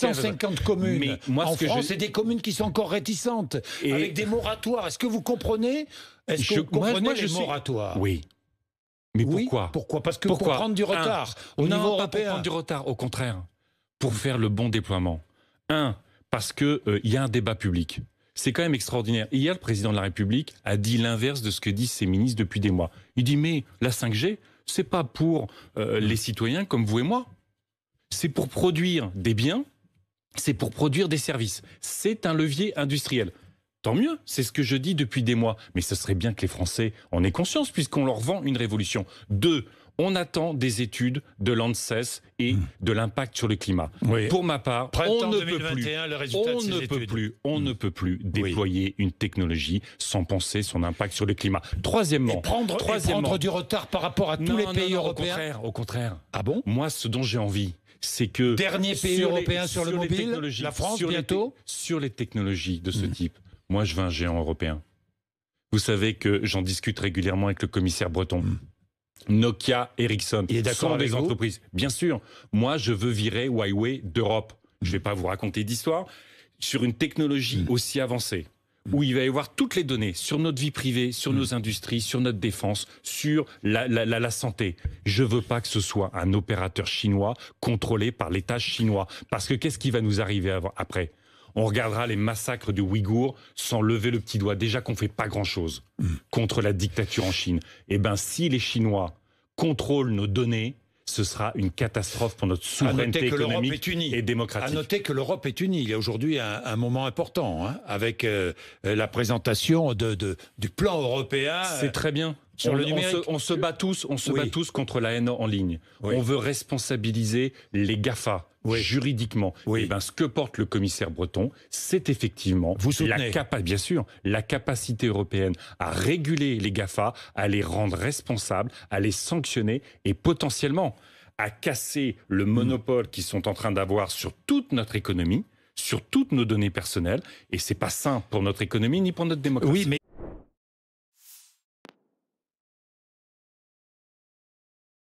150 communes. Mais moi, en France, c'est des communes qui sont encore réticentes, et avec des moratoires. Est-ce que vous comprenez Est-ce que vous comprenez les moratoires Oui. Mais pourquoi Pourquoi Parce que pour prendre du retard au niveau européen. Pour prendre du retard, au contraire, pour faire le bon déploiement. Un, parce que euh, il y a un débat public. C'est quand même extraordinaire. Hier, le président de la République a dit l'inverse de ce que disent ses ministres depuis des mois. Il dit mais la 5G, c'est pas pour euh, les citoyens comme vous et moi. C'est pour produire des biens c'est pour produire des services. C'est un levier industriel. Tant mieux, c'est ce que je dis depuis des mois. Mais ce serait bien que les Français en aient conscience puisqu'on leur vend une révolution. Deux, on attend des études de l'ANSES et hmm. de l'impact sur le climat. Pour ma part, on ne peut plus, on hmm. ne peut plus, déployer une technologie sans penser son impact sur le climat. Troisièmement, prendre, du retard par rapport à tous les pays européens. Au contraire, au contraire. Ah bon Moi, ce dont j'ai envie, c'est que dernier pays européen sur le mobile, la France bientôt sur les technologies de ce hmm. type. Moi, je veux un géant européen. Vous savez que j'en discute régulièrement avec le commissaire breton. Hmm. Nokia, Ericsson, Il d'accord sont des entreprises. Bien sûr, moi, je veux virer Huawei d'Europe. Je ne vais pas vous raconter d'histoire sur une technologie hmm. aussi avancée où il va y avoir toutes les données sur notre vie privée, sur nos mm. industries, sur notre défense, sur la, santé. Je ne veux pas que ce soit un opérateur chinois contrôlé par l'État chinois. Parce que qu'est-ce qui va nous arriver après on regardera les massacres du Ouïghour sans lever le petit doigt. Déjà qu'on ne fait pas grand-chose mm. contre la dictature en Chine. Eh bien, si les Chinois contrôlent nos données, ce sera une catastrophe pour notre souveraineté économique et démocratique. À noter que l'Europe est unie. Il y a aujourd'hui un, moment important hein, avec euh, la présentation du plan européen. C'est très bien on, se, bat tous, on se bat tous contre la haine en ligne. On veut responsabiliser les Gafa. Oui. juridiquement. Oui. Et eh ben, ce que porte le commissaire Breton, c'est effectivement Vous la bien sûr, la capacité européenne à réguler les GAFA, à les rendre responsables, à les sanctionner et potentiellement à casser le hmm. monopole qu'ils sont en train d'avoir sur toute notre économie, sur toutes nos données personnelles. Et c'est pas sain pour notre économie ni pour notre démocratie.